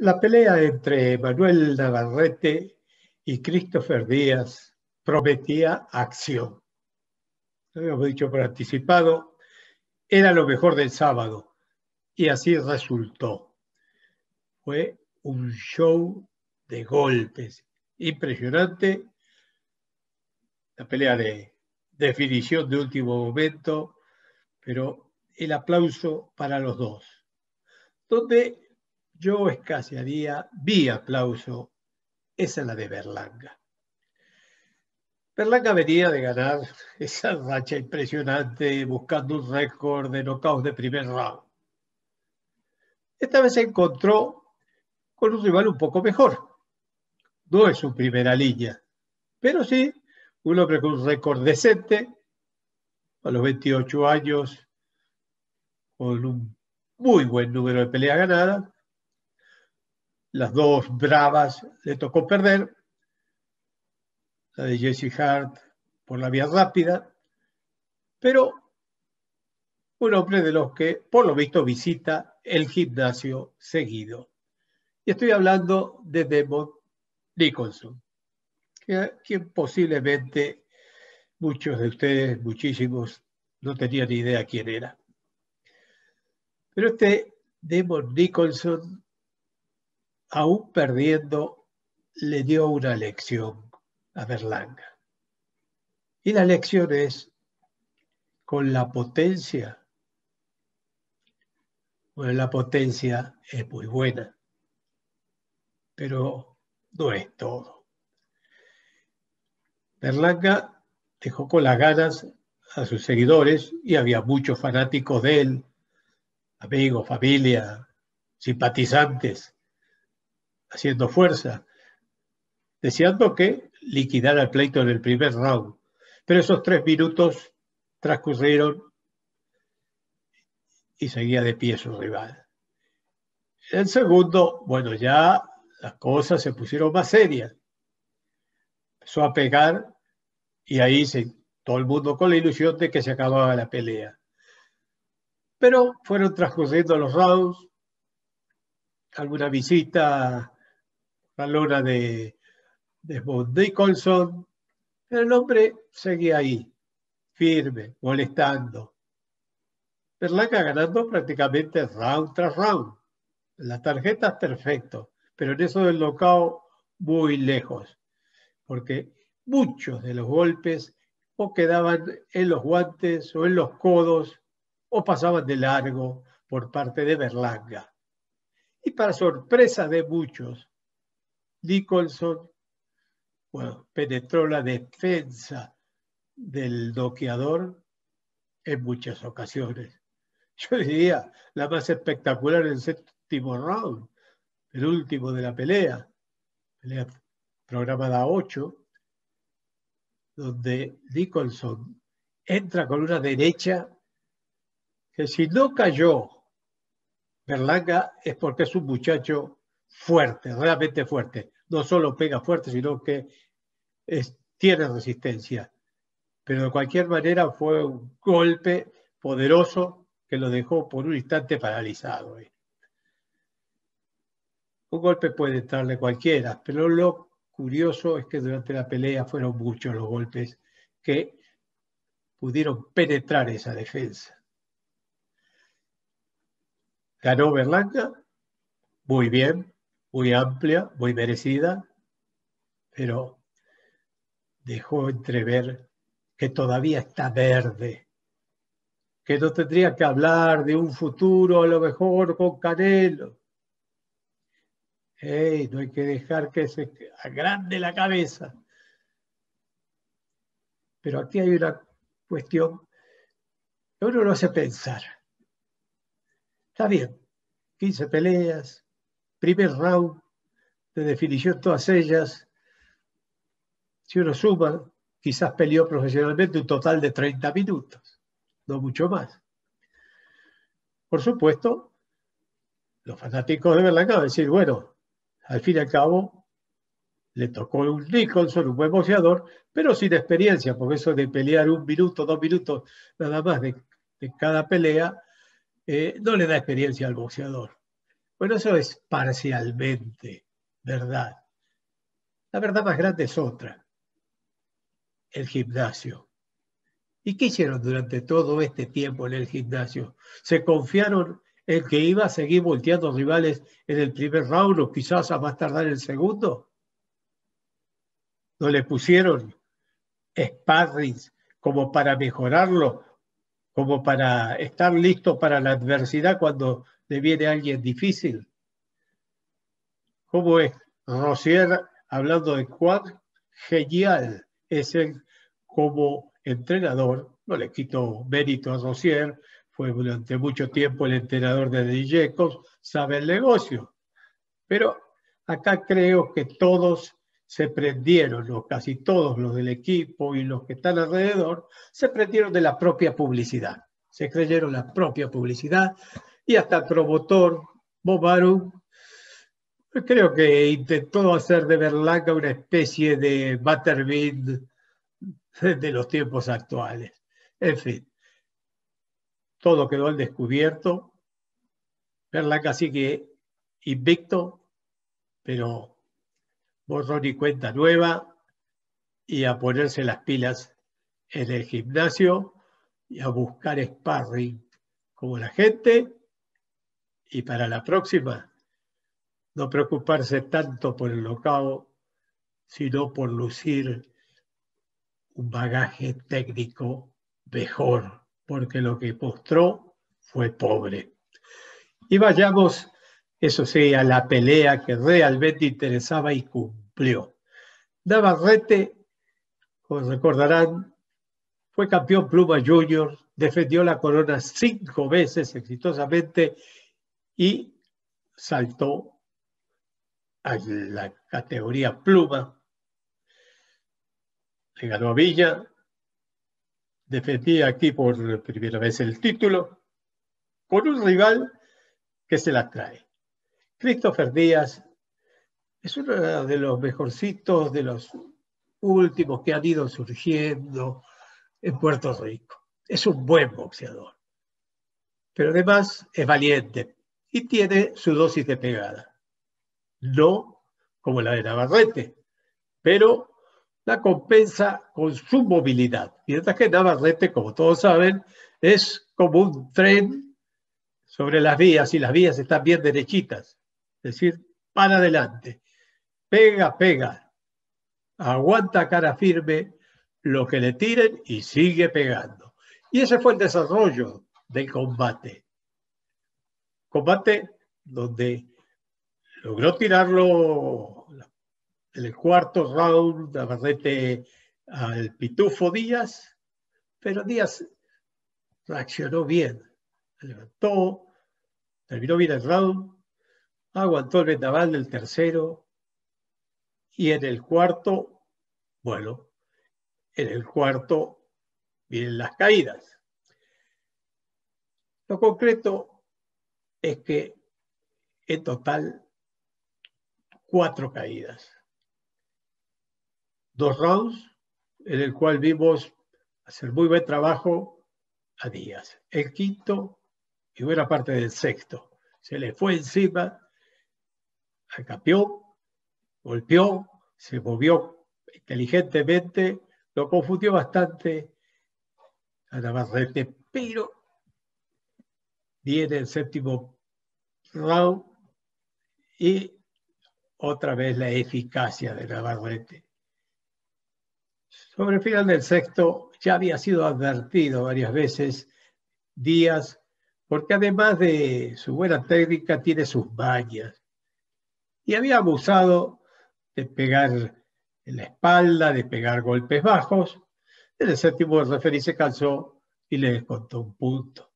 La pelea entre Manuel Navarrete y Christopher Díaz prometía acción. Lo habíamos dicho por anticipado, era lo mejor del sábado y así resultó. Fue un show de golpes impresionante. La pelea de definición de último momento, pero el aplauso para los dos yo escasearía, vi aplauso, esa es la de Berlanga. Berlanga venía de ganar esa racha impresionante buscando un récord de knockouts de primer round. Esta vez se encontró con un rival un poco mejor. No es su primera línea, pero sí un hombre con un récord decente, a los 28 años, con un muy buen número de peleas ganadas, las dos bravas le tocó perder, la de Jesse Hart por la vía rápida, pero un hombre de los que, por lo visto, visita el gimnasio seguido. Y estoy hablando de Demon Nicholson, que, quien posiblemente muchos de ustedes, muchísimos, no tenían idea quién era. Pero este Demon Nicholson aún perdiendo, le dio una lección a Berlanga. Y la lección es, con la potencia, bueno, la potencia es muy buena, pero no es todo. Berlanga dejó con las ganas a sus seguidores y había muchos fanáticos de él, amigos, familia, simpatizantes haciendo fuerza, deseando que liquidara el pleito en el primer round. Pero esos tres minutos transcurrieron y seguía de pie su rival. En el segundo, bueno, ya las cosas se pusieron más serias. Empezó a pegar y ahí se, todo el mundo con la ilusión de que se acababa la pelea. Pero fueron transcurriendo los rounds, alguna visita la de, de pero el hombre seguía ahí, firme, molestando. Berlanga ganando prácticamente round tras round. Las tarjetas perfecto, pero en eso del local, muy lejos, porque muchos de los golpes o quedaban en los guantes o en los codos o pasaban de largo por parte de Berlanga. Y para sorpresa de muchos, Nicholson penetró la defensa del doqueador en muchas ocasiones. Yo diría la más espectacular en el séptimo round, el último de la pelea, pelea programada 8, donde Nicholson entra con una derecha que si no cayó Berlanga es porque es un muchacho fuerte, realmente fuerte. No solo pega fuerte, sino que tiene resistencia. Pero de cualquier manera fue un golpe poderoso que lo dejó por un instante paralizado. ¿eh? Un golpe puede entrarle cualquiera, pero lo curioso es que durante la pelea fueron muchos los golpes que pudieron penetrar esa defensa. Ganó Berlanga, muy bien, muy amplia, muy merecida, pero dejó entrever que todavía está verde, que no tendría que hablar de un futuro a lo mejor con Canelo. no hay que dejar que se agrande la cabeza. Pero aquí hay una cuestión que uno lo hace pensar. Está bien, 15 peleas, primer round de definición, todas ellas. Si uno suma, quizás peleó profesionalmente un total de 30 minutos, no mucho más. Por supuesto, los fanáticos de Berlanga decir, bueno, al fin y al cabo, le tocó un Nicholson, un buen boxeador, pero sin experiencia, porque eso de pelear un minuto, dos minutos, nada más de, cada pelea, eh, no le da experiencia al boxeador. Bueno, eso es parcialmente verdad. La verdad más grande es otra, el gimnasio. ¿Y qué hicieron durante todo este tiempo en el gimnasio? ¿Se confiaron en que iba a seguir volteando rivales en el primer round o quizás a más tardar el segundo? ¿No le pusieron sparrings como para mejorarlo, como para estar listo para la adversidad cuando viene alguien difícil. ¿Cómo es? Rosier, hablando de Quad? genial es él como entrenador, no le quito mérito a Rosier, fue durante mucho tiempo el entrenador de D. sabe el negocio. Pero acá creo que todos se prendieron, o casi todos los del equipo y los que están alrededor, se prendieron de la propia publicidad. Se creyeron la propia publicidad y hasta promotor Bob creo que intentó hacer de Berlanga una especie de Butterbean de los tiempos actuales. En fin, todo quedó al descubierto. Berlanga sigue invicto, pero borró y cuenta nueva y a ponerse las pilas en el gimnasio y a buscar sparring como la gente y para la próxima no preocuparse tanto por el locao, sino por lucir un bagaje técnico mejor, porque lo que postró fue pobre. Y vayamos, eso sí, a la pelea que realmente interesaba y cumplió. Navarrete, como recordarán, fue campeón Pluma Junior, defendió la corona cinco veces exitosamente y saltó a la categoría pluma. Le ganó a Villa, defendía aquí por primera vez el título con un rival que se la trae. Christopher Díaz es uno de los mejorcitos, de los últimos que han ido surgiendo en Puerto Rico. Es un buen boxeador, pero además es valiente, y tiene su dosis de pegada. No como la de Navarrete, pero la compensa con su movilidad. Mientras que Navarrete, como todos saben, es como un tren sobre las vías y las vías están bien derechitas, es decir, para adelante. Pega, pega. Aguanta cara firme lo que le tiren y sigue pegando. Y ese fue el desarrollo del combate combate donde logró tirarlo en el cuarto round barrete al Pitufo Díaz, pero Díaz reaccionó bien, levantó, terminó bien el round, aguantó el vendaval del tercero y en el cuarto, bueno, en el cuarto vienen las caídas. Lo concreto es que en total cuatro caídas. Dos rounds en el cual vimos hacer muy buen trabajo a Díaz. El quinto y buena parte del sexto. Se le fue encima al golpeó, se movió inteligentemente, lo confundió bastante a Navarrete, pero Viene el séptimo round y otra vez la eficacia de Navarrete. Sobre el final del sexto ya había sido advertido varias veces días porque además de su buena técnica tiene sus bañas. Y había abusado de pegar en la espalda, de pegar golpes bajos. En el séptimo el referí se cansó y le descontó un punto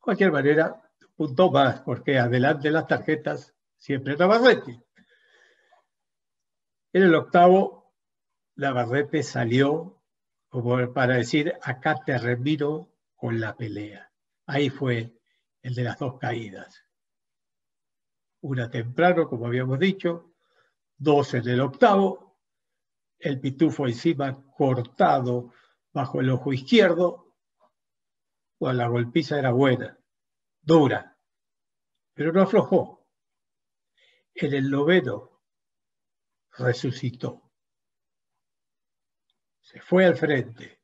cualquier manera, punto más, porque adelante las tarjetas siempre Navarrete. En el octavo, Navarrete salió como para decir, acá te remiro con la pelea. Ahí fue el de las dos caídas. Una temprano, como habíamos dicho, dos en el octavo, el pitufo encima cortado bajo el ojo izquierdo, la golpiza era buena, dura, pero no aflojó. En el noveno resucitó. Se fue al frente,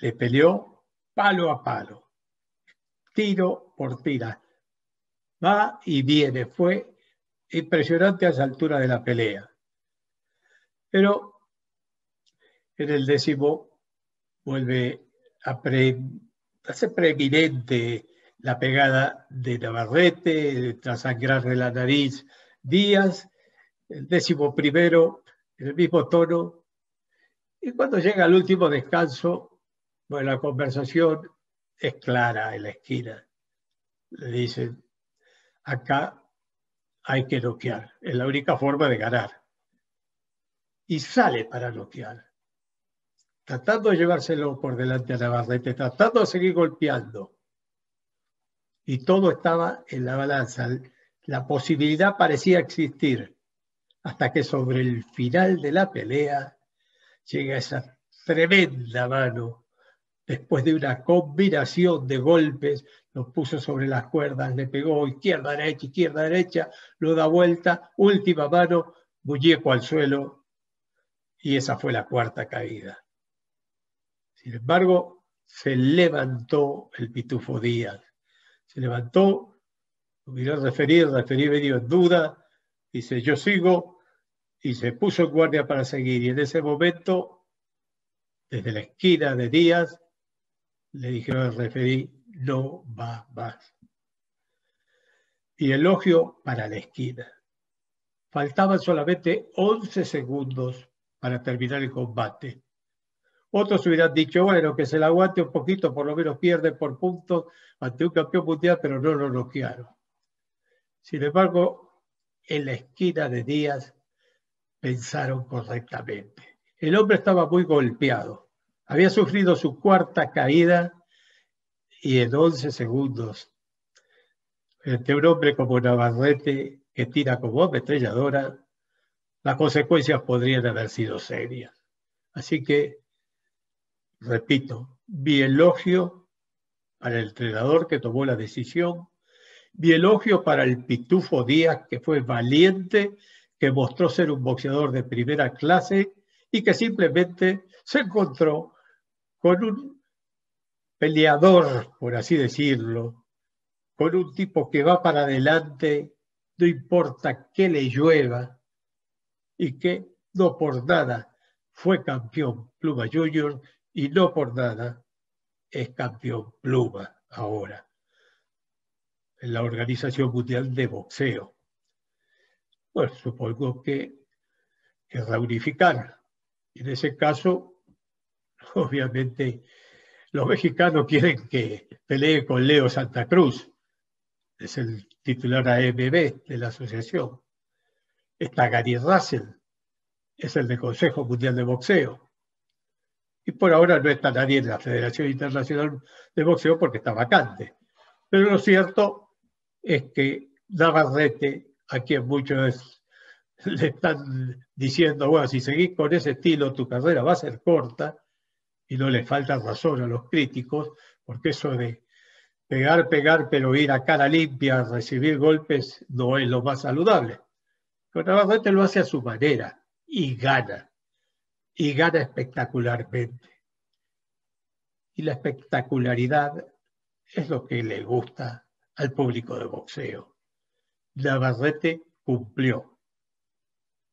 le peleó palo a palo, tiro por tira. Va y viene, fue impresionante a esa altura de la pelea. Pero en el décimo vuelve a pre Hace preeminente la pegada de Navarrete, tras de la nariz Díaz, el décimo primero, en el mismo tono. Y cuando llega el último descanso, bueno, la conversación es clara en la esquina. Le dicen, acá hay que noquear, es la única forma de ganar. Y sale para noquear tratando de llevárselo por delante a Navarrete, tratando de seguir golpeando. Y todo estaba en la balanza. La posibilidad parecía existir hasta que sobre el final de la pelea llega esa tremenda mano. Después de una combinación de golpes, lo puso sobre las cuerdas, le pegó izquierda, derecha, izquierda, derecha, lo da vuelta, última mano, muñeco al suelo, y esa fue la cuarta caída. Sin embargo, se levantó el Pitufo Díaz. Se levantó, lo miró referir, referí medio en duda, dice, yo sigo, y se puso en guardia para seguir. Y en ese momento, desde la esquina de Díaz, le dijeron al referí, no va más. Y elogio para la esquina. Faltaban solamente 11 segundos para terminar el combate. Otros hubieran dicho, bueno, que se la aguante un poquito, por lo menos pierde por puntos ante un campeón mundial, pero no lo bloquearon Sin embargo, en la esquina de Díaz pensaron correctamente. El hombre estaba muy golpeado. Había sufrido su cuarta caída y en 11 segundos. este un hombre como Navarrete, que tira como estrelladora las consecuencias podrían haber sido serias. Así que Repito, mi elogio para el entrenador que tomó la decisión, mi elogio para el Pitufo Díaz, que fue valiente, que mostró ser un boxeador de primera clase y que simplemente se encontró con un peleador, por así decirlo, con un tipo que va para adelante, no importa qué le llueva, y que no por nada fue campeón Pluma Junior y no por nada es campeón pluma ahora en la Organización Mundial de Boxeo. Pues supongo que querrá unificar. En ese caso, obviamente, los mexicanos quieren que pelee con Leo Santa Cruz, es el titular AMB de la asociación. Está Gary Russell, es el del Consejo Mundial de Boxeo. Y por ahora no está nadie en la Federación Internacional de Boxeo porque está vacante. Pero lo cierto es que Navarrete, a quien muchos le están diciendo, bueno, si seguís con ese estilo tu carrera va a ser corta, y no le falta razón a los críticos, porque eso de pegar, pegar, pero ir a cara limpia, recibir golpes, no es lo más saludable. Pero Navarrete lo hace a su manera y gana y gana espectacularmente. Y la espectacularidad es lo que le gusta al público de boxeo. Navarrete cumplió.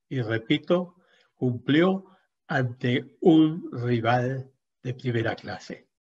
Y repito, cumplió ante un rival de primera clase.